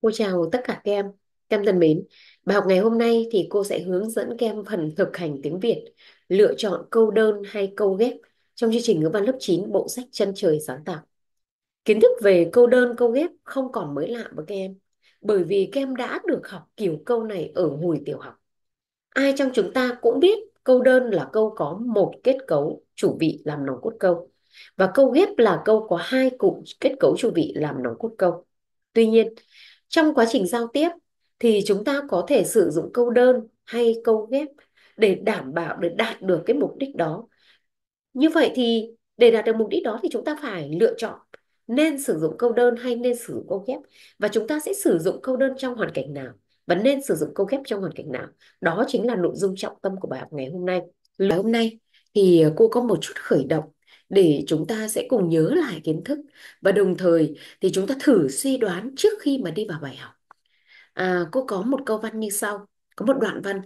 Cô chào tất cả các em. Các em thân mến, bài học ngày hôm nay thì cô sẽ hướng dẫn các em phần thực hành tiếng Việt, lựa chọn câu đơn hay câu ghép trong chương trình ngữ văn lớp 9 bộ sách Chân trời sáng tạo. Kiến thức về câu đơn, câu ghép không còn mới lạ với các em, bởi vì các em đã được học kiểu câu này ở hồi tiểu học. Ai trong chúng ta cũng biết câu đơn là câu có một kết cấu chủ vị làm nòng cốt câu và câu ghép là câu có hai cụm kết cấu chủ vị làm nòng cốt câu. Tuy nhiên, trong quá trình giao tiếp thì chúng ta có thể sử dụng câu đơn hay câu ghép để đảm bảo để đạt được cái mục đích đó. Như vậy thì để đạt được mục đích đó thì chúng ta phải lựa chọn nên sử dụng câu đơn hay nên sử dụng câu ghép và chúng ta sẽ sử dụng câu đơn trong hoàn cảnh nào và nên sử dụng câu ghép trong hoàn cảnh nào. Đó chính là nội dung trọng tâm của bài học ngày hôm nay. Ngày hôm nay thì cô có một chút khởi động để chúng ta sẽ cùng nhớ lại kiến thức và đồng thời thì chúng ta thử suy đoán trước khi mà đi vào bài học à, cô có một câu văn như sau có một đoạn văn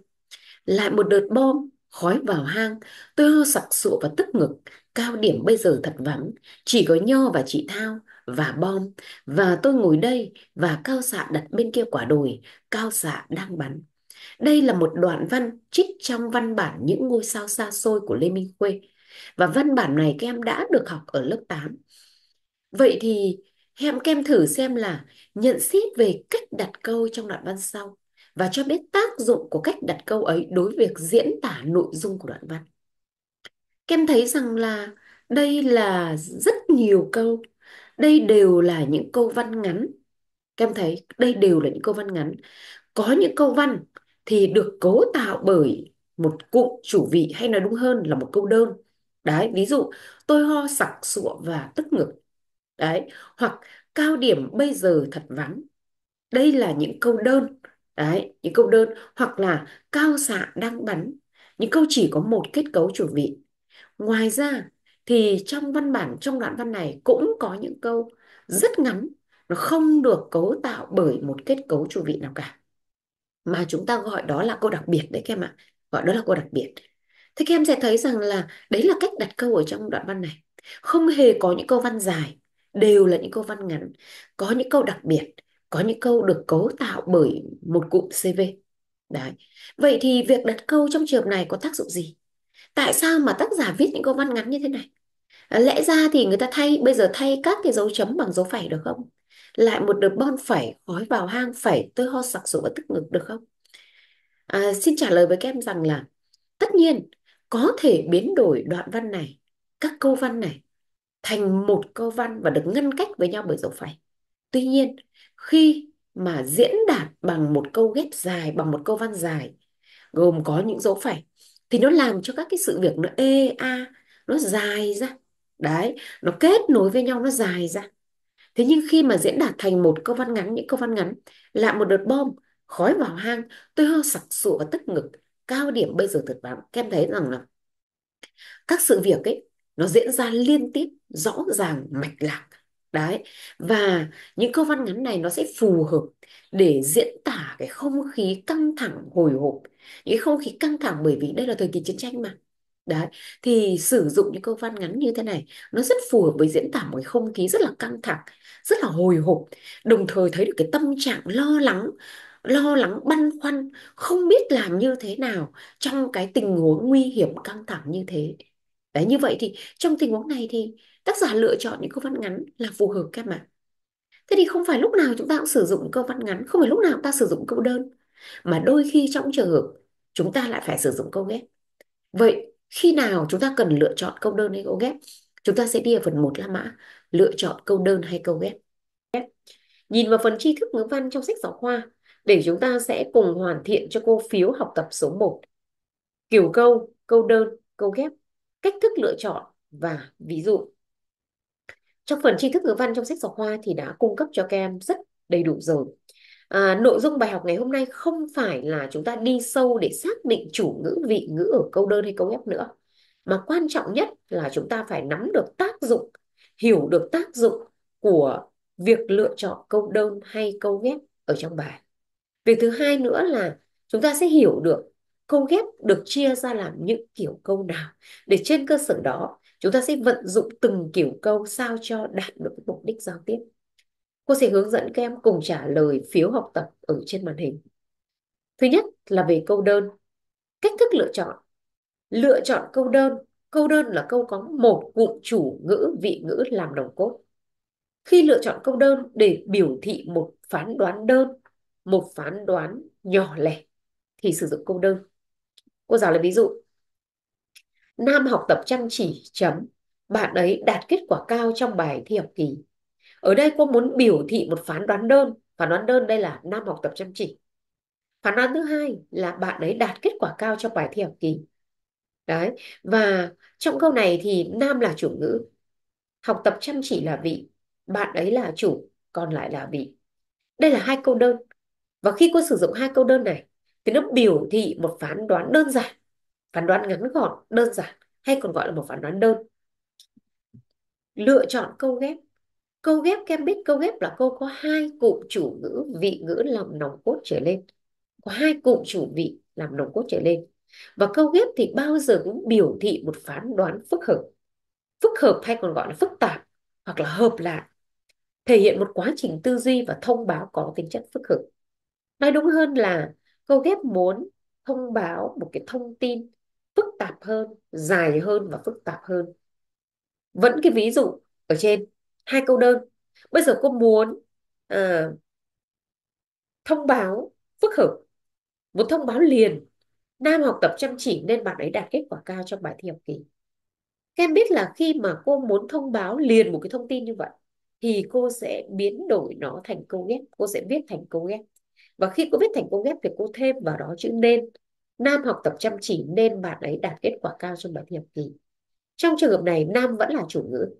lại một đợt bom khói vào hang tôi ho sặc sụa và tức ngực cao điểm bây giờ thật vắng chỉ có nho và chị thao và bom và tôi ngồi đây và cao xạ dạ đặt bên kia quả đồi cao xạ dạ đang bắn đây là một đoạn văn trích trong văn bản những ngôi sao xa xôi của lê minh khuê và văn bản này các em đã được học ở lớp 8. Vậy thì hẹn các em thử xem là nhận xét về cách đặt câu trong đoạn văn sau và cho biết tác dụng của cách đặt câu ấy đối với việc diễn tả nội dung của đoạn văn. Các em thấy rằng là đây là rất nhiều câu. Đây đều là những câu văn ngắn. Các em thấy đây đều là những câu văn ngắn. Có những câu văn thì được cấu tạo bởi một cụm chủ vị hay nói đúng hơn là một câu đơn đấy ví dụ tôi ho sặc sụa và tức ngực đấy hoặc cao điểm bây giờ thật vắng đây là những câu đơn đấy những câu đơn hoặc là cao xạ đang bắn những câu chỉ có một kết cấu chủ vị ngoài ra thì trong văn bản trong đoạn văn này cũng có những câu rất ngắn nó không được cấu tạo bởi một kết cấu chủ vị nào cả mà chúng ta gọi đó là câu đặc biệt đấy các em ạ gọi đó là câu đặc biệt Thế các em sẽ thấy rằng là đấy là cách đặt câu ở trong đoạn văn này. Không hề có những câu văn dài, đều là những câu văn ngắn. Có những câu đặc biệt, có những câu được cấu tạo bởi một cụm CV. Đấy. Vậy thì việc đặt câu trong trường hợp này có tác dụng gì? Tại sao mà tác giả viết những câu văn ngắn như thế này? À, lẽ ra thì người ta thay, bây giờ thay các cái dấu chấm bằng dấu phẩy được không? Lại một đợt bon phẩy, khói vào hang phẩy, tôi ho sặc sụa tức ngực được không? À, xin trả lời với các em rằng là tất nhiên có thể biến đổi đoạn văn này các câu văn này thành một câu văn và được ngăn cách với nhau bởi dấu phẩy tuy nhiên khi mà diễn đạt bằng một câu ghép dài bằng một câu văn dài gồm có những dấu phẩy thì nó làm cho các cái sự việc nó ê a nó dài ra đấy nó kết nối với nhau nó dài ra thế nhưng khi mà diễn đạt thành một câu văn ngắn những câu văn ngắn là một đợt bom khói vào hang tôi ho sặc sụa và tức ngực cao điểm bây giờ thật bạn, các em thấy rằng là các sự việc ấy nó diễn ra liên tiếp rõ ràng mạch lạc đấy và những câu văn ngắn này nó sẽ phù hợp để diễn tả cái không khí căng thẳng hồi hộp những không khí căng thẳng bởi vì đây là thời kỳ chiến tranh mà đấy thì sử dụng những câu văn ngắn như thế này nó rất phù hợp với diễn tả một cái không khí rất là căng thẳng rất là hồi hộp đồng thời thấy được cái tâm trạng lo lắng lo lắng băn khoăn không biết làm như thế nào trong cái tình huống nguy hiểm căng thẳng như thế đấy như vậy thì trong tình huống này thì tác giả lựa chọn những câu văn ngắn là phù hợp các bạn thế thì không phải lúc nào chúng ta cũng sử dụng câu văn ngắn không phải lúc nào chúng ta sử dụng câu đơn mà đôi khi trong trường hợp chúng ta lại phải sử dụng câu ghép vậy khi nào chúng ta cần lựa chọn câu đơn hay câu ghép chúng ta sẽ đi vào phần 1 la mã lựa chọn câu đơn hay câu ghép nhìn vào phần tri thức ngữ văn trong sách giáo khoa để chúng ta sẽ cùng hoàn thiện cho cô phiếu học tập số 1. Kiểu câu, câu đơn, câu ghép, cách thức lựa chọn và ví dụ. Trong phần tri thức ngữ văn trong sách giáo khoa thì đã cung cấp cho các em rất đầy đủ rồi. À, nội dung bài học ngày hôm nay không phải là chúng ta đi sâu để xác định chủ ngữ vị ngữ ở câu đơn hay câu ghép nữa. Mà quan trọng nhất là chúng ta phải nắm được tác dụng, hiểu được tác dụng của việc lựa chọn câu đơn hay câu ghép ở trong bài việc thứ hai nữa là chúng ta sẽ hiểu được câu ghép được chia ra làm những kiểu câu nào để trên cơ sở đó chúng ta sẽ vận dụng từng kiểu câu sao cho đạt được mục đích giao tiếp cô sẽ hướng dẫn các em cùng trả lời phiếu học tập ở trên màn hình thứ nhất là về câu đơn cách thức lựa chọn lựa chọn câu đơn câu đơn là câu có một cụm chủ ngữ vị ngữ làm nòng cốt khi lựa chọn câu đơn để biểu thị một phán đoán đơn một phán đoán nhỏ lẻ thì sử dụng câu đơn cô giáo lấy ví dụ nam học tập chăm chỉ chấm bạn ấy đạt kết quả cao trong bài thi học kỳ ở đây cô muốn biểu thị một phán đoán đơn phán đoán đơn đây là nam học tập chăm chỉ phán đoán thứ hai là bạn ấy đạt kết quả cao trong bài thi học kỳ đấy và trong câu này thì nam là chủ ngữ học tập chăm chỉ là vị bạn ấy là chủ còn lại là vị đây là hai câu đơn và khi cô sử dụng hai câu đơn này thì nó biểu thị một phán đoán đơn giản phán đoán ngắn gọn đơn giản hay còn gọi là một phán đoán đơn lựa chọn câu ghép câu ghép kem biết câu ghép là câu có hai cụm chủ ngữ vị ngữ làm nòng cốt trở lên có hai cụm chủ vị làm nòng cốt trở lên và câu ghép thì bao giờ cũng biểu thị một phán đoán phức hợp phức hợp hay còn gọi là phức tạp hoặc là hợp lại thể hiện một quá trình tư duy và thông báo có tính chất phức hợp nói đúng hơn là câu ghép muốn thông báo một cái thông tin phức tạp hơn dài hơn và phức tạp hơn vẫn cái ví dụ ở trên hai câu đơn bây giờ cô muốn à, thông báo phức hợp một thông báo liền nam học tập chăm chỉ nên bạn ấy đạt kết quả cao trong bài thi học kỳ các em biết là khi mà cô muốn thông báo liền một cái thông tin như vậy thì cô sẽ biến đổi nó thành câu ghép cô sẽ viết thành câu ghép và khi cô viết thành công ghép thì cô thêm vào đó chữ nên nam học tập chăm chỉ nên bạn ấy đạt kết quả cao trong bài thi học kỳ trong trường hợp này nam vẫn là chủ ngữ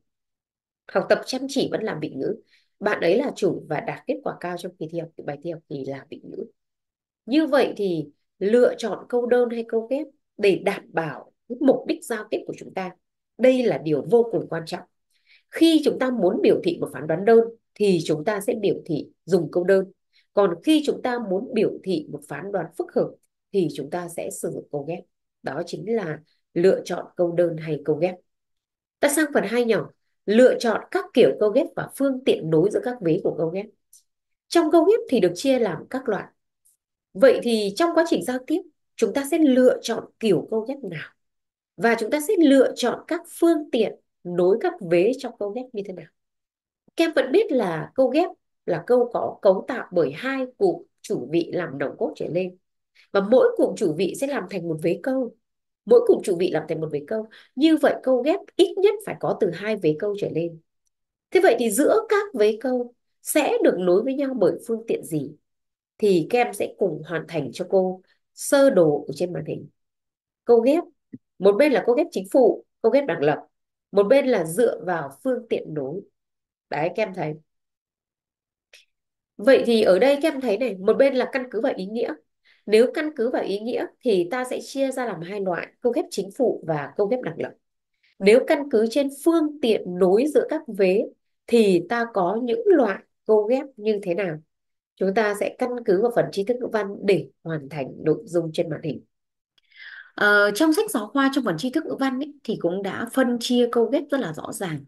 học tập chăm chỉ vẫn là vị ngữ bạn ấy là chủ và đạt kết quả cao trong kỳ thi học bài thi học kỳ là vị ngữ như vậy thì lựa chọn câu đơn hay câu ghép để đảm bảo mục đích giao tiếp của chúng ta đây là điều vô cùng quan trọng khi chúng ta muốn biểu thị một phán đoán đơn thì chúng ta sẽ biểu thị dùng câu đơn còn khi chúng ta muốn biểu thị một phán đoán phức hợp thì chúng ta sẽ sử dụng câu ghép đó chính là lựa chọn câu đơn hay câu ghép ta sang phần hai nhỏ lựa chọn các kiểu câu ghép và phương tiện nối giữa các vế của câu ghép trong câu ghép thì được chia làm các loại vậy thì trong quá trình giao tiếp chúng ta sẽ lựa chọn kiểu câu ghép nào và chúng ta sẽ lựa chọn các phương tiện nối các vế trong câu ghép như thế nào. Các em vẫn biết là câu ghép là câu có cấu tạo bởi hai cụm chủ vị làm nòng cốt trở lên và mỗi cụm chủ vị sẽ làm thành một vế câu mỗi cụm chủ vị làm thành một vế câu như vậy câu ghép ít nhất phải có từ hai vế câu trở lên thế vậy thì giữa các vế câu sẽ được nối với nhau bởi phương tiện gì thì các em sẽ cùng hoàn thành cho cô sơ đồ ở trên màn hình câu ghép một bên là câu ghép chính phủ câu ghép đảng lập một bên là dựa vào phương tiện nối đấy các em thấy Vậy thì ở đây các em thấy này, một bên là căn cứ vào ý nghĩa. Nếu căn cứ vào ý nghĩa thì ta sẽ chia ra làm hai loại, câu ghép chính phụ và câu ghép đặc lập. Nếu căn cứ trên phương tiện nối giữa các vế thì ta có những loại câu ghép như thế nào? Chúng ta sẽ căn cứ vào phần tri thức ngữ văn để hoàn thành nội dung trên màn hình. Ờ, trong sách giáo khoa trong phần tri thức ngữ văn ấy, thì cũng đã phân chia câu ghép rất là rõ ràng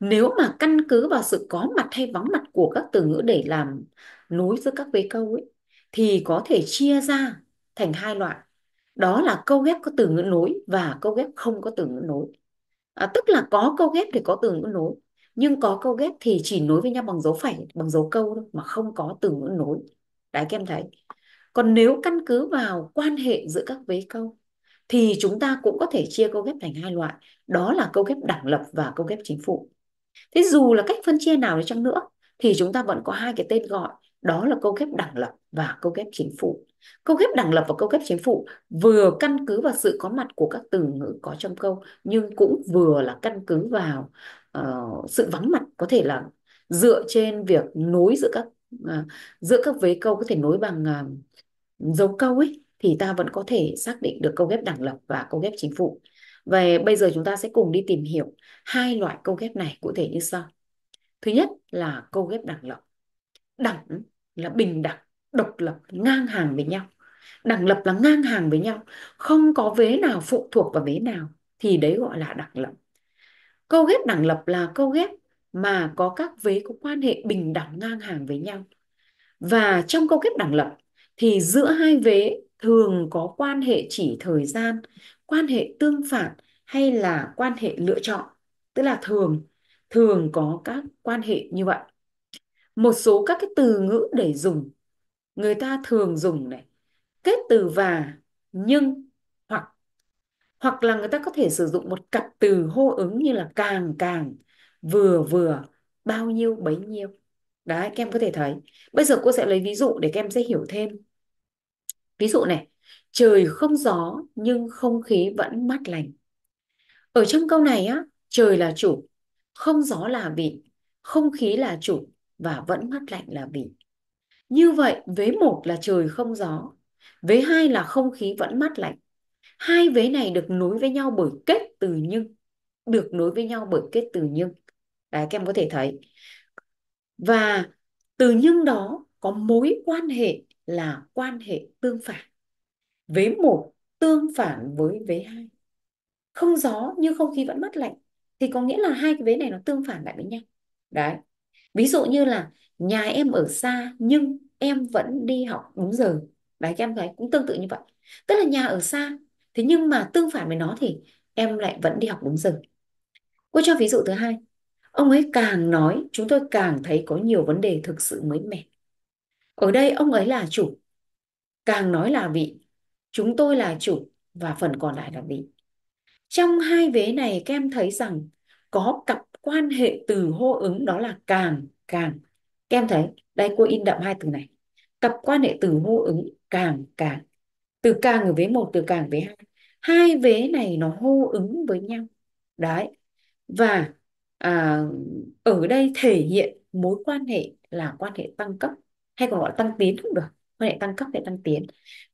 nếu mà căn cứ vào sự có mặt hay vắng mặt của các từ ngữ để làm nối giữa các vế câu ấy thì có thể chia ra thành hai loại đó là câu ghép có từ ngữ nối và câu ghép không có từ ngữ nối à, tức là có câu ghép thì có từ ngữ nối nhưng có câu ghép thì chỉ nối với nhau bằng dấu phẩy bằng dấu câu thôi mà không có từ ngữ nối đấy các em thấy còn nếu căn cứ vào quan hệ giữa các vế câu thì chúng ta cũng có thể chia câu ghép thành hai loại đó là câu ghép đẳng lập và câu ghép chính phủ thế dù là cách phân chia nào đi chăng nữa thì chúng ta vẫn có hai cái tên gọi đó là câu ghép đẳng lập và câu ghép chính phủ câu ghép đẳng lập và câu ghép chính phủ vừa căn cứ vào sự có mặt của các từ ngữ có trong câu nhưng cũng vừa là căn cứ vào uh, sự vắng mặt có thể là dựa trên việc nối giữa các uh, giữa các vế câu có thể nối bằng uh, dấu câu ấy thì ta vẫn có thể xác định được câu ghép đẳng lập và câu ghép chính phủ về bây giờ chúng ta sẽ cùng đi tìm hiểu hai loại câu ghép này cụ thể như sau. Thứ nhất là câu ghép đẳng lập. Đẳng là bình đẳng, độc lập, ngang hàng với nhau. Đẳng lập là ngang hàng với nhau, không có vế nào phụ thuộc vào vế nào thì đấy gọi là đẳng lập. Câu ghép đẳng lập là câu ghép mà có các vế có quan hệ bình đẳng ngang hàng với nhau. Và trong câu ghép đẳng lập thì giữa hai vế thường có quan hệ chỉ thời gian quan hệ tương phản hay là quan hệ lựa chọn tức là thường thường có các quan hệ như vậy một số các cái từ ngữ để dùng người ta thường dùng này kết từ và nhưng hoặc hoặc là người ta có thể sử dụng một cặp từ hô ứng như là càng càng vừa vừa bao nhiêu bấy nhiêu đấy các em có thể thấy bây giờ cô sẽ lấy ví dụ để các em sẽ hiểu thêm Ví dụ này, trời không gió nhưng không khí vẫn mát lành. Ở trong câu này á, trời là chủ, không gió là vị, không khí là chủ và vẫn mát lạnh là vị. Như vậy, vế một là trời không gió, vế hai là không khí vẫn mát lạnh. Hai vế này được nối với nhau bởi kết từ nhưng, được nối với nhau bởi kết từ nhưng. Đấy, các em có thể thấy. Và từ nhưng đó có mối quan hệ là quan hệ tương phản vế một tương phản với vế hai không gió nhưng không khí vẫn mát lạnh thì có nghĩa là hai cái vế này nó tương phản lại với nhau đấy ví dụ như là nhà em ở xa nhưng em vẫn đi học đúng giờ đấy các em thấy cũng tương tự như vậy tức là nhà ở xa thế nhưng mà tương phản với nó thì em lại vẫn đi học đúng giờ cô cho ví dụ thứ hai ông ấy càng nói chúng tôi càng thấy có nhiều vấn đề thực sự mới mẻ ở đây ông ấy là chủ. Càng nói là vị, chúng tôi là chủ và phần còn lại là vị. Trong hai vế này các em thấy rằng có cặp quan hệ từ hô ứng đó là càng, càng. Các em thấy, đây cô in đậm hai từ này. Cặp quan hệ từ hô ứng càng, càng. Từ càng ở vế một từ càng vế hai Hai vế này nó hô ứng với nhau. Đấy. Và à, ở đây thể hiện mối quan hệ là quan hệ tăng cấp hay còn gọi là tăng tiến cũng được hay lại tăng cấp hay tăng tiến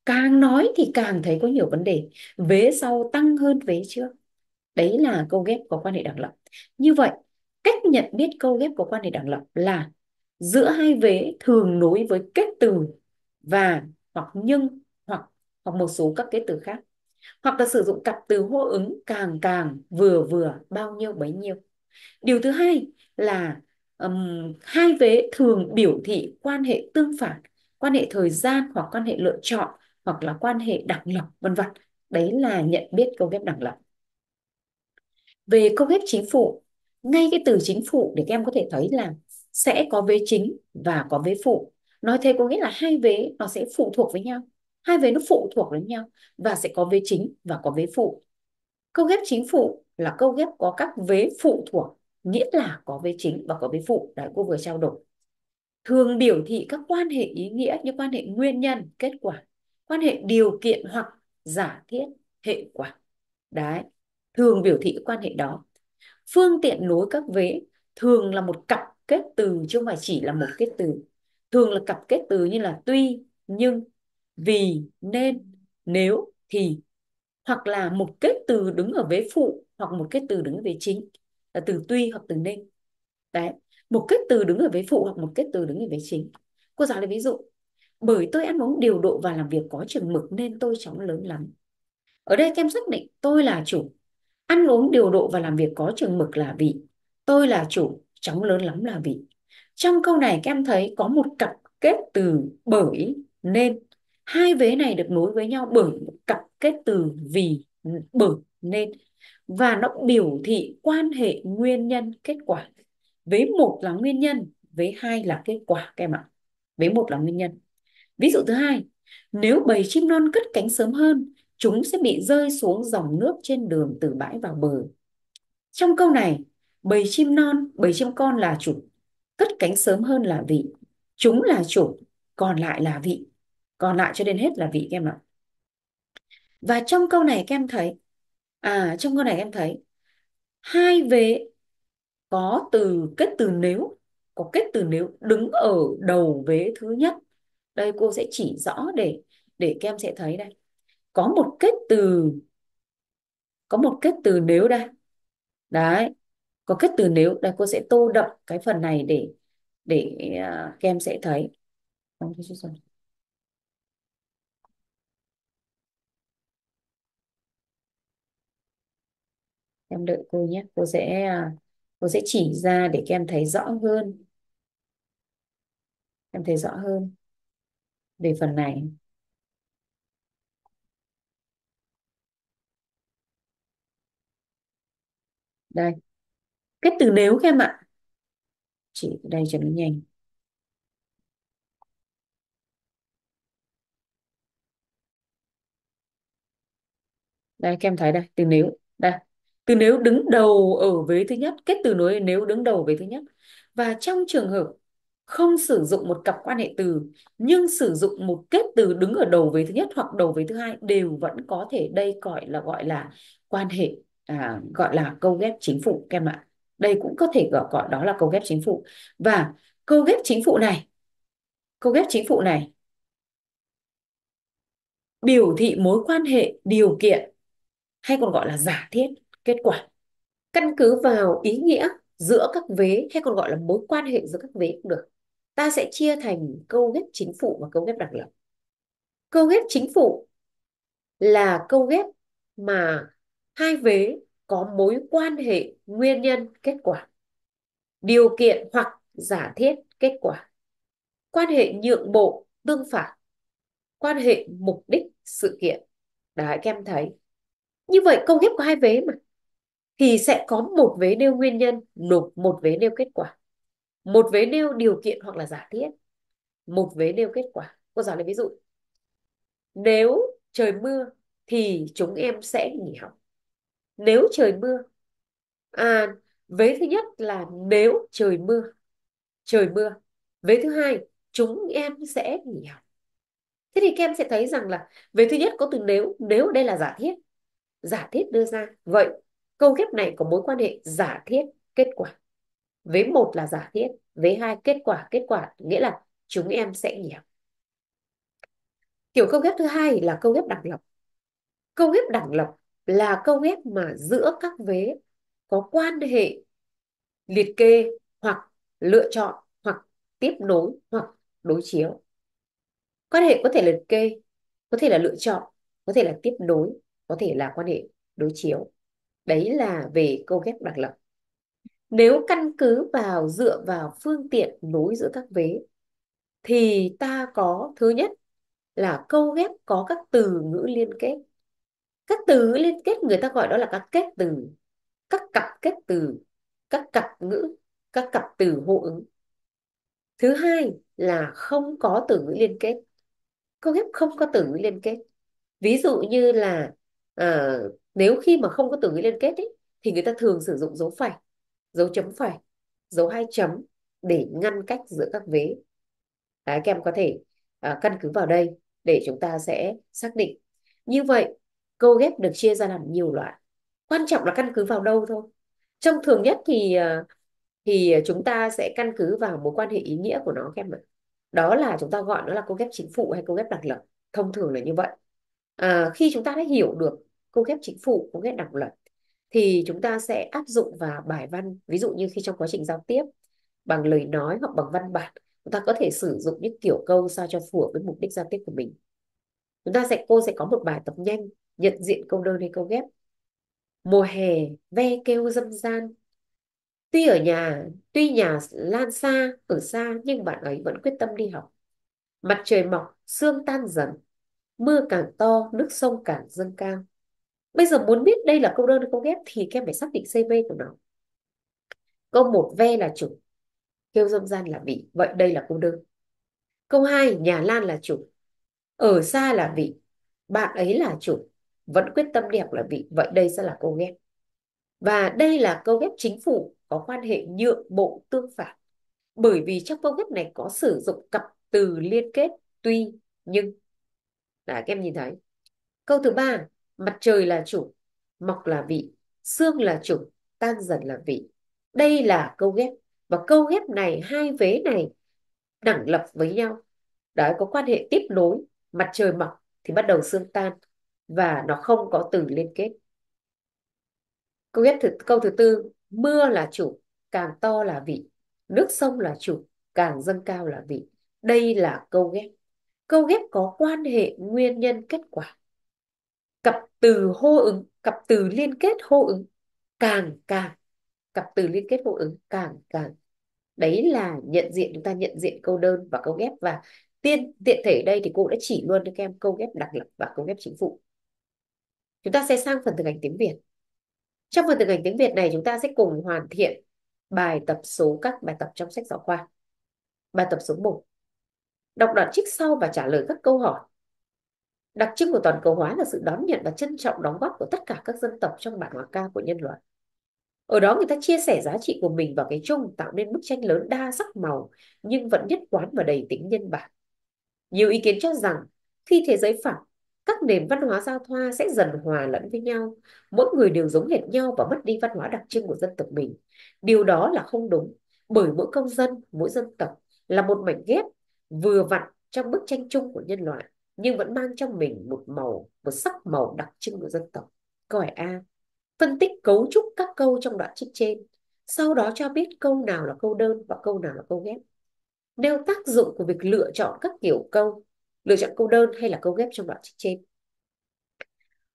càng nói thì càng thấy có nhiều vấn đề vế sau tăng hơn vế trước đấy là câu ghép có quan hệ đẳng lập như vậy cách nhận biết câu ghép có quan hệ đẳng lập là giữa hai vế thường nối với kết từ và hoặc nhưng hoặc hoặc một số các kết từ khác hoặc là sử dụng cặp từ hô ứng càng càng vừa vừa bao nhiêu bấy nhiêu điều thứ hai là um, hai vế thường biểu thị quan hệ tương phản quan hệ thời gian hoặc quan hệ lựa chọn hoặc là quan hệ đẳng lập vân vân đấy là nhận biết câu ghép đẳng lập về câu ghép chính phủ ngay cái từ chính phủ để các em có thể thấy là sẽ có vế chính và có vế phụ nói thế có nghĩa là hai vế nó sẽ phụ thuộc với nhau hai vế nó phụ thuộc với nhau và sẽ có vế chính và có vế phụ câu ghép chính phụ là câu ghép có các vế phụ thuộc nghĩa là có với chính và có với phụ đấy cô vừa trao đổi thường biểu thị các quan hệ ý nghĩa như quan hệ nguyên nhân kết quả quan hệ điều kiện hoặc giả thiết hệ quả đấy thường biểu thị quan hệ đó phương tiện nối các vế thường là một cặp kết từ chứ không phải chỉ là một kết từ thường là cặp kết từ như là tuy nhưng vì nên nếu thì hoặc là một kết từ đứng ở vế phụ hoặc một kết từ đứng ở vế chính là từ tuy hoặc từ nên đấy một kết từ đứng ở vế phụ hoặc một kết từ đứng ở vế chính cô giáo lấy ví dụ bởi tôi ăn uống điều độ và làm việc có chừng mực nên tôi chóng lớn lắm ở đây kem xác định tôi là chủ ăn uống điều độ và làm việc có chừng mực là vị tôi là chủ chóng lớn lắm là vị trong câu này kem thấy có một cặp kết từ bởi nên hai vế này được nối với nhau bởi một cặp kết từ vì bởi nên và nó biểu thị quan hệ nguyên nhân kết quả với một là nguyên nhân với hai là kết quả các em ạ với một là nguyên nhân ví dụ thứ hai nếu bầy chim non cất cánh sớm hơn chúng sẽ bị rơi xuống dòng nước trên đường từ bãi vào bờ trong câu này bầy chim non bầy chim con là chủ cất cánh sớm hơn là vị chúng là chủ còn lại là vị còn lại cho đến hết là vị các em ạ và trong câu này các em thấy à trong câu này em thấy hai vế có từ kết từ nếu có kết từ nếu đứng ở đầu vế thứ nhất đây cô sẽ chỉ rõ để để các em sẽ thấy đây có một kết từ có một kết từ nếu đây đấy có kết từ nếu đây cô sẽ tô đậm cái phần này để để uh, các em sẽ thấy em đợi cô nhé cô sẽ à, cô sẽ chỉ ra để các em thấy rõ hơn em thấy rõ hơn về phần này đây cái từ nếu các em ạ chị đây cho nó nhanh đây các em thấy đây từ nếu đây từ nếu đứng đầu ở vế thứ nhất kết từ nối nếu đứng đầu vế thứ nhất và trong trường hợp không sử dụng một cặp quan hệ từ nhưng sử dụng một kết từ đứng ở đầu vế thứ nhất hoặc đầu vế thứ hai đều vẫn có thể đây gọi là gọi là quan hệ à, gọi là câu ghép chính phụ các em ạ đây cũng có thể gọi gọi đó là câu ghép chính phụ và câu ghép chính phụ này câu ghép chính phụ này biểu thị mối quan hệ điều kiện hay còn gọi là giả thiết kết quả căn cứ vào ý nghĩa giữa các vế hay còn gọi là mối quan hệ giữa các vế cũng được ta sẽ chia thành câu ghép chính phụ và câu ghép đặc lập câu ghép chính phụ là câu ghép mà hai vế có mối quan hệ nguyên nhân kết quả điều kiện hoặc giả thiết kết quả quan hệ nhượng bộ tương phản quan hệ mục đích sự kiện đấy các em thấy như vậy câu ghép của hai vế mà thì sẽ có một vế nêu nguyên nhân nộp một vế nêu kết quả một vế nêu điều kiện hoặc là giả thiết một vế nêu kết quả cô giáo lấy ví dụ nếu trời mưa thì chúng em sẽ nghỉ học nếu trời mưa à vế thứ nhất là nếu trời mưa trời mưa vế thứ hai chúng em sẽ nghỉ học thế thì các em sẽ thấy rằng là vế thứ nhất có từ nếu nếu đây là giả thiết giả thiết đưa ra vậy câu ghép này có mối quan hệ giả thiết kết quả vế một là giả thiết vế hai kết quả kết quả nghĩa là chúng em sẽ nhiều kiểu câu ghép thứ hai là câu ghép đẳng lập câu ghép đẳng lập là câu ghép mà giữa các vế có quan hệ liệt kê hoặc lựa chọn hoặc tiếp nối hoặc đối chiếu quan hệ có thể liệt kê có thể là lựa chọn có thể là tiếp nối có thể là quan hệ đối chiếu đấy là về câu ghép đặc lập nếu căn cứ vào dựa vào phương tiện nối giữa các vế thì ta có thứ nhất là câu ghép có các từ ngữ liên kết các từ ngữ liên kết người ta gọi đó là các kết từ các cặp kết từ các cặp ngữ các cặp từ hô ứng thứ hai là không có từ ngữ liên kết câu ghép không có từ ngữ liên kết ví dụ như là uh, nếu khi mà không có từ ngữ liên kết ý, thì người ta thường sử dụng dấu phẩy dấu chấm phẩy dấu hai chấm để ngăn cách giữa các vế Đấy, các em có thể à, căn cứ vào đây để chúng ta sẽ xác định như vậy câu ghép được chia ra làm nhiều loại quan trọng là căn cứ vào đâu thôi trong thường nhất thì à, thì chúng ta sẽ căn cứ vào mối quan hệ ý nghĩa của nó các em ạ đó là chúng ta gọi nó là câu ghép chính phụ hay câu ghép đặc lập thông thường là như vậy à, khi chúng ta đã hiểu được câu ghép chính phủ cô ghép đảng luật thì chúng ta sẽ áp dụng vào bài văn ví dụ như khi trong quá trình giao tiếp bằng lời nói hoặc bằng văn bản chúng ta có thể sử dụng những kiểu câu sao cho phù hợp với mục đích giao tiếp của mình chúng ta sẽ cô sẽ có một bài tập nhanh nhận diện câu đơn hay câu ghép mùa hè ve kêu dâm gian tuy ở nhà tuy nhà lan xa ở xa nhưng bạn ấy vẫn quyết tâm đi học mặt trời mọc sương tan dần mưa càng to nước sông càng dâng cao Bây giờ muốn biết đây là câu đơn hay câu ghép thì các em phải xác định CV của nó. Câu 1 V là chủ, kêu dâm gian là vị, vậy đây là câu đơn. Câu 2, nhà Lan là chủ, ở xa là vị, bạn ấy là chủ, vẫn quyết tâm đẹp là vị, vậy đây sẽ là câu ghép. Và đây là câu ghép chính phủ có quan hệ nhượng bộ tương phản. Bởi vì trong câu ghép này có sử dụng cặp từ liên kết tuy nhưng. Là các em nhìn thấy. Câu thứ ba mặt trời là chủ mọc là vị xương là chủ tan dần là vị đây là câu ghép và câu ghép này hai vế này đẳng lập với nhau đấy có quan hệ tiếp nối mặt trời mọc thì bắt đầu xương tan và nó không có từ liên kết câu ghép thứ, câu thứ tư mưa là chủ càng to là vị nước sông là chủ càng dâng cao là vị đây là câu ghép câu ghép có quan hệ nguyên nhân kết quả cặp từ hô ứng cặp từ liên kết hô ứng càng càng cặp từ liên kết hô ứng càng càng đấy là nhận diện chúng ta nhận diện câu đơn và câu ghép và tiên tiện thể đây thì cô đã chỉ luôn cho các em câu ghép đặc lập và câu ghép chính phụ chúng ta sẽ sang phần thực hành tiếng việt trong phần thực hành tiếng việt này chúng ta sẽ cùng hoàn thiện bài tập số các bài tập trong sách giáo khoa bài tập số 1 đọc đoạn trích sau và trả lời các câu hỏi Đặc trưng của toàn cầu hóa là sự đón nhận và trân trọng đóng góp của tất cả các dân tộc trong bản hòa ca của nhân loại. Ở đó người ta chia sẻ giá trị của mình vào cái chung tạo nên bức tranh lớn đa sắc màu nhưng vẫn nhất quán và đầy tính nhân bản. Nhiều ý kiến cho rằng khi thế giới phẳng, các nền văn hóa giao thoa sẽ dần hòa lẫn với nhau, mỗi người đều giống hệt nhau và mất đi văn hóa đặc trưng của dân tộc mình. Điều đó là không đúng, bởi mỗi công dân, mỗi dân tộc là một mảnh ghép vừa vặn trong bức tranh chung của nhân loại nhưng vẫn mang trong mình một màu, một sắc màu đặc trưng của dân tộc. Câu hỏi A. Phân tích cấu trúc các câu trong đoạn trích trên, sau đó cho biết câu nào là câu đơn và câu nào là câu ghép. Nêu tác dụng của việc lựa chọn các kiểu câu, lựa chọn câu đơn hay là câu ghép trong đoạn trích trên.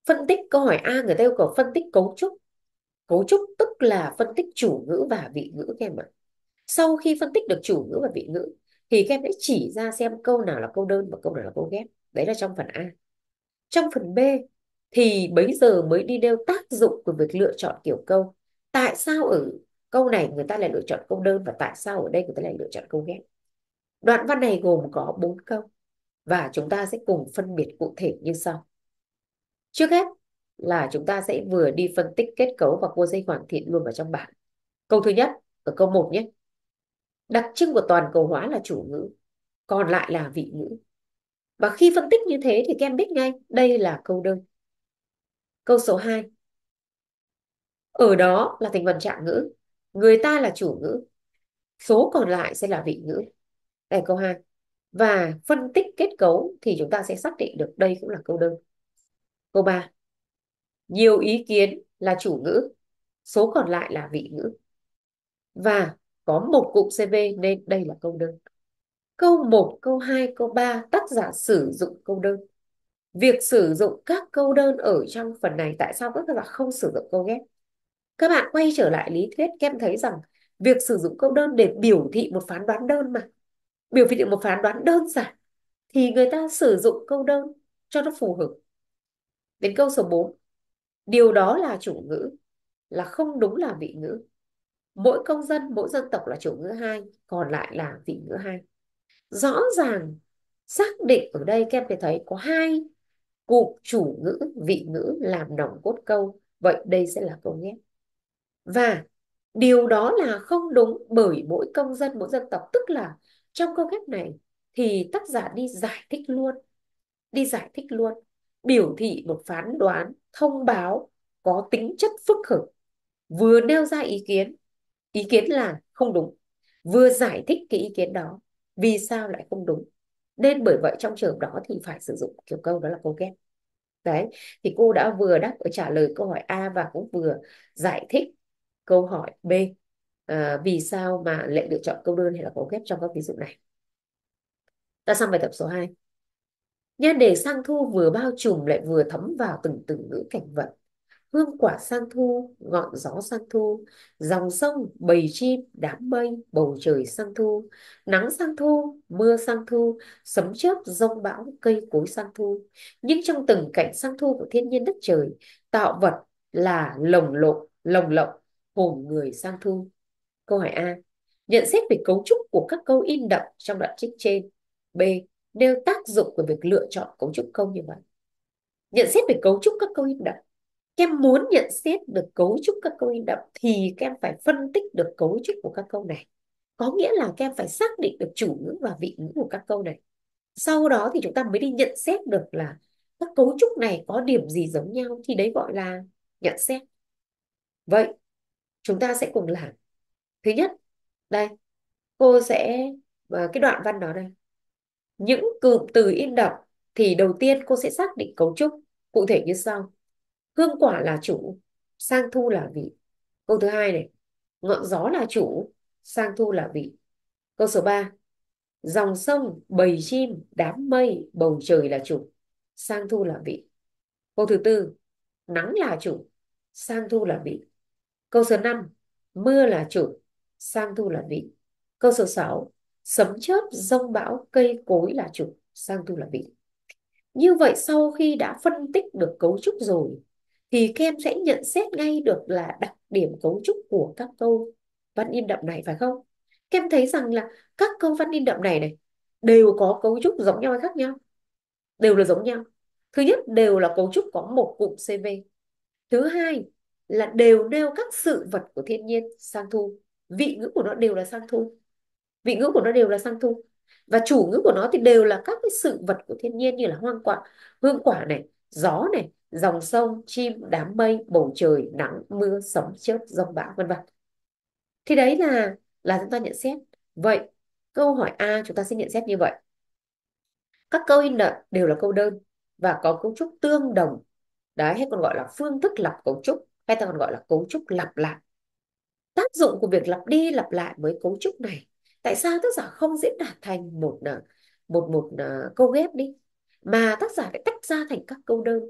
Phân tích câu hỏi A người ta yêu cầu phân tích cấu trúc. Cấu trúc tức là phân tích chủ ngữ và vị ngữ các em ạ. Sau khi phân tích được chủ ngữ và vị ngữ thì các em sẽ chỉ ra xem câu nào là câu đơn và câu nào là câu ghép đấy là trong phần A trong phần B thì bấy giờ mới đi nêu tác dụng của việc lựa chọn kiểu câu tại sao ở câu này người ta lại lựa chọn câu đơn và tại sao ở đây người ta lại lựa chọn câu ghép đoạn văn này gồm có bốn câu và chúng ta sẽ cùng phân biệt cụ thể như sau trước hết là chúng ta sẽ vừa đi phân tích kết cấu và cua dây hoàn thiện luôn vào trong bảng câu thứ nhất ở câu 1 nhé đặc trưng của toàn cầu hóa là chủ ngữ còn lại là vị ngữ và khi phân tích như thế thì các em biết ngay đây là câu đơn. Câu số 2. Ở đó là thành phần trạng ngữ, người ta là chủ ngữ, số còn lại sẽ là vị ngữ. Đây là câu 2. Và phân tích kết cấu thì chúng ta sẽ xác định được đây cũng là câu đơn. Câu 3. Nhiều ý kiến là chủ ngữ, số còn lại là vị ngữ. Và có một cụm CV nên đây là câu đơn. Câu 1, câu 2, câu 3 tác giả sử dụng câu đơn. Việc sử dụng các câu đơn ở trong phần này tại sao các bạn không sử dụng câu ghép? Các bạn quay trở lại lý thuyết kem thấy rằng việc sử dụng câu đơn để biểu thị một phán đoán đơn mà biểu thị một phán đoán đơn giản thì người ta sử dụng câu đơn cho nó phù hợp. Đến câu số 4. Điều đó là chủ ngữ là không đúng là vị ngữ. Mỗi công dân, mỗi dân tộc là chủ ngữ hai còn lại là vị ngữ hai rõ ràng xác định ở đây các em phải thấy có hai cụm chủ ngữ vị ngữ làm nòng cốt câu vậy đây sẽ là câu ghép và điều đó là không đúng bởi mỗi công dân mỗi dân tộc tức là trong câu ghép này thì tác giả đi giải thích luôn đi giải thích luôn biểu thị một phán đoán thông báo có tính chất phức khử vừa nêu ra ý kiến ý kiến là không đúng vừa giải thích cái ý kiến đó vì sao lại không đúng nên bởi vậy trong trường hợp đó thì phải sử dụng kiểu câu đó là câu ghép đấy thì cô đã vừa đáp trả lời câu hỏi A và cũng vừa giải thích câu hỏi B à, vì sao mà lại lựa chọn câu đơn hay là câu ghép trong các ví dụ này ta xong bài tập số 2 nhan đề sang thu vừa bao trùm lại vừa thấm vào từng từ ngữ cảnh vật hương quả sang thu ngọn gió sang thu dòng sông bầy chim đám mây bầu trời sang thu nắng sang thu mưa sang thu sấm chớp rông bão cây cối sang thu nhưng trong từng cảnh sang thu của thiên nhiên đất trời tạo vật là lồng lộn lồng lộng hồn người sang thu câu hỏi a nhận xét về cấu trúc của các câu in đậm trong đoạn trích trên b nêu tác dụng của việc lựa chọn cấu trúc câu như vậy nhận xét về cấu trúc các câu in đậm em muốn nhận xét được cấu trúc các câu in đậm thì các em phải phân tích được cấu trúc của các câu này có nghĩa là các em phải xác định được chủ ngữ và vị ngữ của các câu này sau đó thì chúng ta mới đi nhận xét được là các cấu trúc này có điểm gì giống nhau thì đấy gọi là nhận xét vậy chúng ta sẽ cùng làm thứ nhất đây cô sẽ và ờ, cái đoạn văn đó đây những cụm từ in đậm thì đầu tiên cô sẽ xác định cấu trúc cụ thể như sau hương quả là chủ sang thu là vị câu thứ hai này ngọn gió là chủ sang thu là vị câu số 3 dòng sông bầy chim đám mây bầu trời là chủ sang thu là vị câu thứ tư nắng là chủ sang thu là vị câu số 5 mưa là chủ sang thu là vị câu số 6 sấm chớp rông bão cây cối là chủ sang thu là vị như vậy sau khi đã phân tích được cấu trúc rồi thì các em sẽ nhận xét ngay được là đặc điểm cấu trúc của các câu văn in đậm này phải không? Các em thấy rằng là các câu văn in đậm này này đều có cấu trúc giống nhau hay khác nhau? Đều là giống nhau. Thứ nhất đều là cấu trúc có một cụm CV. Thứ hai là đều nêu các sự vật của thiên nhiên sang thu. Vị ngữ của nó đều là sang thu. Vị ngữ của nó đều là sang thu. Và chủ ngữ của nó thì đều là các cái sự vật của thiên nhiên như là hoang quả, hương quả này, gió này, dòng sông chim đám mây bầu trời nắng mưa sấm chớp rông bão vân vân thì đấy là là chúng ta nhận xét vậy câu hỏi a chúng ta sẽ nhận xét như vậy các câu in nợ đều là câu đơn và có cấu trúc tương đồng đấy hay còn gọi là phương thức lập cấu trúc hay ta còn gọi là cấu trúc lặp lại tác dụng của việc lặp đi lặp lại với cấu trúc này tại sao tác giả không diễn đạt thành một ờ, một một, một ờ, câu ghép đi mà tác giả lại tách ra thành các câu đơn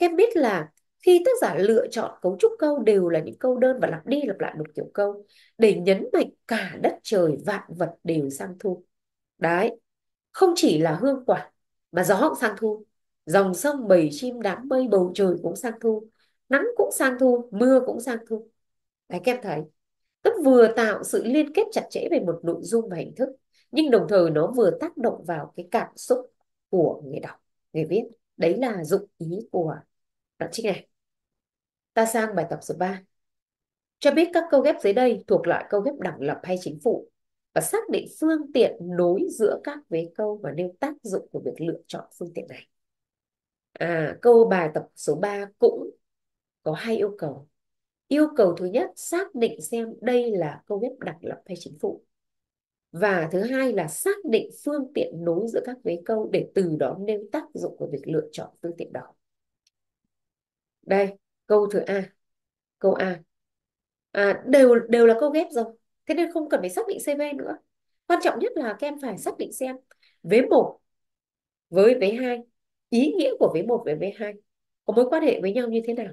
em biết là khi tác giả lựa chọn cấu trúc câu đều là những câu đơn và lặp đi lặp lại một kiểu câu để nhấn mạnh cả đất trời vạn vật đều sang thu đấy không chỉ là hương quả mà gió cũng sang thu dòng sông bầy chim đám mây bầu trời cũng sang thu nắng cũng sang thu mưa cũng sang thu đấy các em thấy tức vừa tạo sự liên kết chặt chẽ về một nội dung và hình thức nhưng đồng thời nó vừa tác động vào cái cảm xúc của người đọc người viết đấy là dụng ý của bạn trích này. Ta sang bài tập số 3. Cho biết các câu ghép dưới đây thuộc loại câu ghép đẳng lập hay chính phụ và xác định phương tiện nối giữa các vế câu và nêu tác dụng của việc lựa chọn phương tiện này. À, câu bài tập số 3 cũng có hai yêu cầu. Yêu cầu thứ nhất xác định xem đây là câu ghép đẳng lập hay chính phụ. Và thứ hai là xác định phương tiện nối giữa các vế câu để từ đó nêu tác dụng của việc lựa chọn phương tiện đó đây câu thứ a câu a à, đều đều là câu ghép rồi thế nên không cần phải xác định CV nữa quan trọng nhất là các em phải xác định xem vế một với vế hai ý nghĩa của vế một với vế hai có mối quan hệ với nhau như thế nào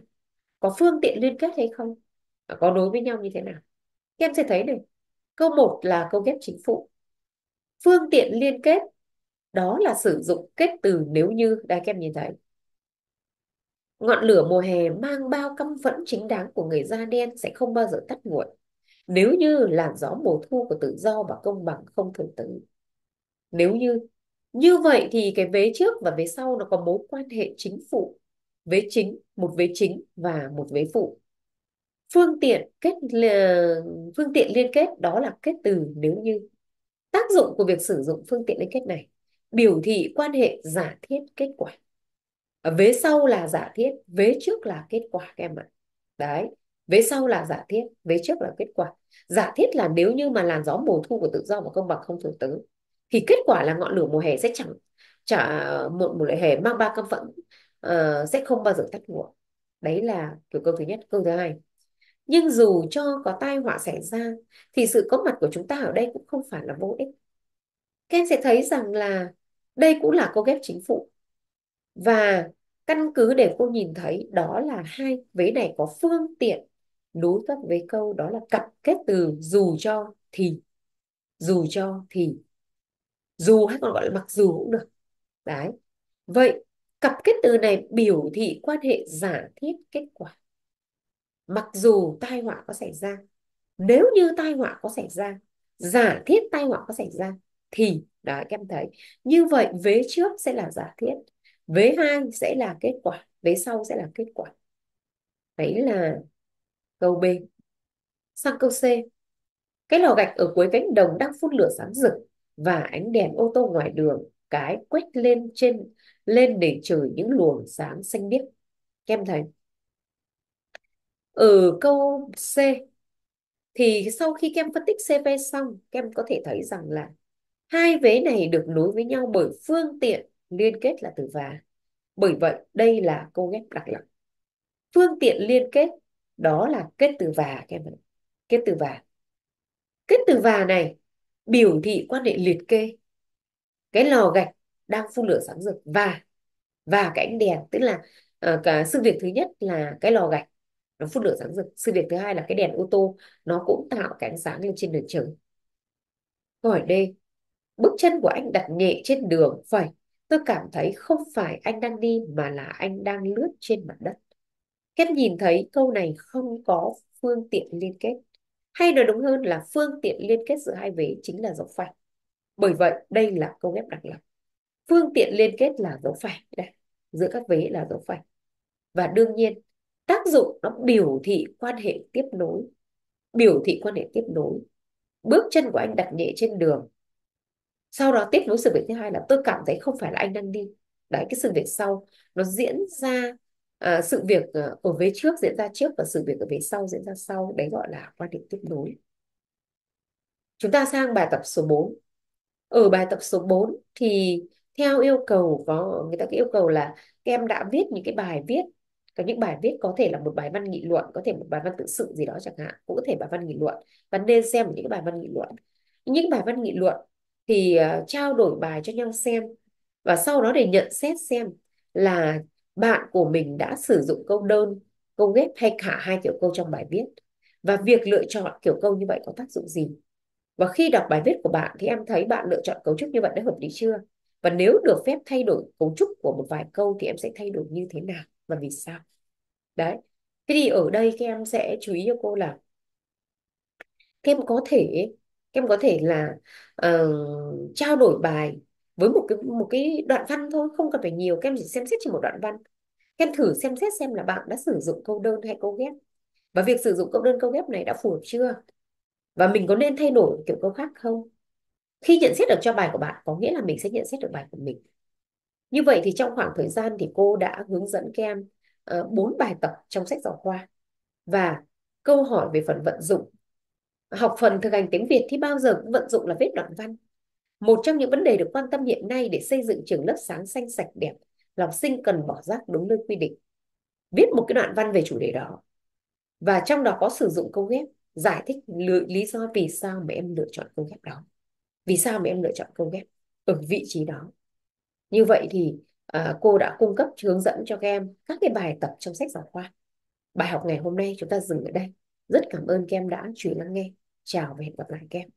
có phương tiện liên kết hay không có đối với nhau như thế nào các em sẽ thấy này câu một là câu ghép chính phụ phương tiện liên kết đó là sử dụng kết từ nếu như đây các em nhìn thấy Ngọn lửa mùa hè mang bao căm phẫn chính đáng của người da đen sẽ không bao giờ tắt nguội, nếu như làn gió mùa thu của tự do và công bằng không thường tới. Nếu như, như vậy thì cái vế trước và vế sau nó có mối quan hệ chính phụ, vế chính, một vế chính và một vế phụ. Phương tiện kết phương tiện liên kết đó là kết từ nếu như. Tác dụng của việc sử dụng phương tiện liên kết này biểu thị quan hệ giả thiết kết quả vế sau là giả thiết vế trước là kết quả các em ạ đấy vế sau là giả thiết vế trước là kết quả giả thiết là nếu như mà làn gió mùa thu của tự do và công bằng không thổi tới thì kết quả là ngọn lửa mùa hè sẽ chẳng chả một mùa hè mang ba căm phẫn uh, sẽ không bao giờ tắt ngủa đấy là kiểu câu thứ nhất câu thứ hai nhưng dù cho có tai họa xảy ra thì sự có mặt của chúng ta ở đây cũng không phải là vô ích các em sẽ thấy rằng là đây cũng là câu ghép chính phủ và căn cứ để cô nhìn thấy đó là hai vế này có phương tiện đối tác với câu đó là cặp kết từ dù cho thì dù cho thì dù hay còn gọi là mặc dù cũng được đấy vậy cặp kết từ này biểu thị quan hệ giả thiết kết quả mặc dù tai họa có xảy ra nếu như tai họa có xảy ra giả thiết tai họa có xảy ra thì đó em thấy như vậy vế trước sẽ là giả thiết vế hai sẽ là kết quả vế sau sẽ là kết quả đấy là câu b sang câu c cái lò gạch ở cuối cánh đồng đang phun lửa sáng rực và ánh đèn ô tô ngoài đường cái quét lên trên lên để trời những luồng sáng xanh biếc kem thấy ở câu C thì sau khi kem phân tích CV xong kem có thể thấy rằng là hai vế này được nối với nhau bởi phương tiện liên kết là từ và bởi vậy đây là câu ghép đặc lập phương tiện liên kết đó là kết từ và các em kết từ và kết từ và này biểu thị quan hệ liệt kê cái lò gạch đang phun lửa sáng rực và và cái ánh đèn tức là uh, cả sự việc thứ nhất là cái lò gạch nó phun lửa sáng rực sự việc thứ hai là cái đèn ô tô nó cũng tạo cái ánh sáng lên trên đường trời câu hỏi d bước chân của anh đặt nhẹ trên đường phải tôi cảm thấy không phải anh đang đi mà là anh đang lướt trên mặt đất. Kép nhìn thấy câu này không có phương tiện liên kết. Hay nói đúng hơn là phương tiện liên kết giữa hai vế chính là dấu phẩy. Bởi vậy, đây là câu ghép đặc lập. Phương tiện liên kết là dấu phẩy. Đây, giữa các vế là dấu phẩy. Và đương nhiên, tác dụng nó biểu thị quan hệ tiếp nối. Biểu thị quan hệ tiếp nối. Bước chân của anh đặt nhẹ trên đường sau đó tiếp nối sự việc thứ hai là tôi cảm thấy không phải là anh đang đi đấy cái sự việc sau nó diễn ra uh, sự việc ờ, ở phía trước diễn ra trước và sự việc ở phía sau diễn ra sau đấy gọi là quan điểm tiếp nối chúng ta sang bài tập số 4 ở bài tập số 4 thì theo yêu cầu có người ta cái yêu cầu là các em đã viết những cái bài viết có những bài viết có thể là một bài văn nghị luận có thể một bài văn tự sự gì đó chẳng hạn cũng có thể bài văn nghị luận và nên xem những cái bài văn nghị luận những bài văn nghị luận thì uh, trao đổi bài cho nhau xem và sau đó để nhận xét xem là bạn của mình đã sử dụng câu đơn câu ghép hay cả hai kiểu câu trong bài viết và việc lựa chọn kiểu câu như vậy có tác dụng gì và khi đọc bài viết của bạn thì em thấy bạn lựa chọn cấu trúc như vậy đã hợp lý chưa và nếu được phép thay đổi cấu trúc của một vài câu thì em sẽ thay đổi như thế nào và vì sao đấy thế thì ở đây các em sẽ chú ý cho cô là các em có thể các em có thể là uh, trao đổi bài với một cái một cái đoạn văn thôi không cần phải nhiều các em chỉ xem xét chỉ một đoạn văn các em thử xem xét xem là bạn đã sử dụng câu đơn hay câu ghép và việc sử dụng câu đơn câu ghép này đã phù hợp chưa và mình có nên thay đổi kiểu câu khác không khi nhận xét được cho bài của bạn có nghĩa là mình sẽ nhận xét được bài của mình như vậy thì trong khoảng thời gian thì cô đã hướng dẫn các em ờ, bốn uh, bài tập trong sách giáo khoa và câu hỏi về phần vận dụng học phần thực hành tiếng Việt thì bao giờ cũng vận dụng là viết đoạn văn. Một trong những vấn đề được quan tâm hiện nay để xây dựng trường lớp sáng xanh sạch đẹp là học sinh cần bỏ rác đúng nơi quy định. Viết một cái đoạn văn về chủ đề đó và trong đó có sử dụng câu ghép, giải thích lý do vì sao mà em lựa chọn câu ghép đó. Vì sao mà em lựa chọn câu ghép ở vị trí đó. Như vậy thì à, cô đã cung cấp hướng dẫn cho các em các cái bài tập trong sách giáo khoa. Bài học ngày hôm nay chúng ta dừng ở đây. Rất cảm ơn kem đã chú ý lắng nghe. Chào và hẹn gặp lại kem